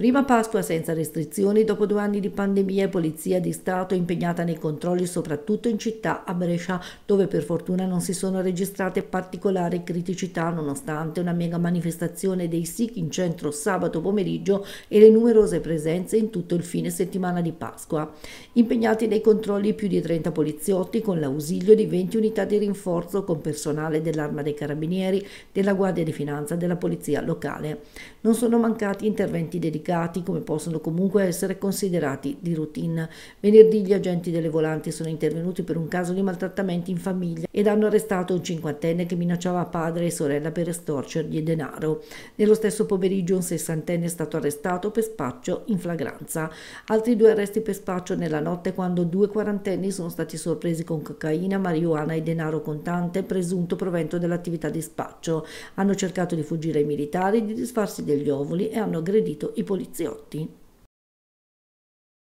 Prima Pasqua senza restrizioni dopo due anni di pandemia e polizia di Stato impegnata nei controlli soprattutto in città a Brescia dove per fortuna non si sono registrate particolari criticità nonostante una mega manifestazione dei SIC in centro sabato pomeriggio e le numerose presenze in tutto il fine settimana di Pasqua. Impegnati nei controlli più di 30 poliziotti con l'ausilio di 20 unità di rinforzo con personale dell'Arma dei Carabinieri, della Guardia di Finanza e della Polizia Locale. Non sono mancati interventi dedicati delicati come possono comunque essere considerati di routine. Venerdì gli agenti delle volanti sono intervenuti per un caso di maltrattamenti in famiglia ed hanno arrestato un cinquantenne che minacciava padre e sorella per estorcergli denaro. Nello stesso pomeriggio un sessantenne è stato arrestato per spaccio in flagranza. Altri due arresti per spaccio nella notte quando due quarantenni sono stati sorpresi con cocaina, marijuana e denaro contante, presunto provento dell'attività di spaccio. Hanno cercato di fuggire ai militari, di disfarsi degli ovuli e hanno aggredito i poliziotti.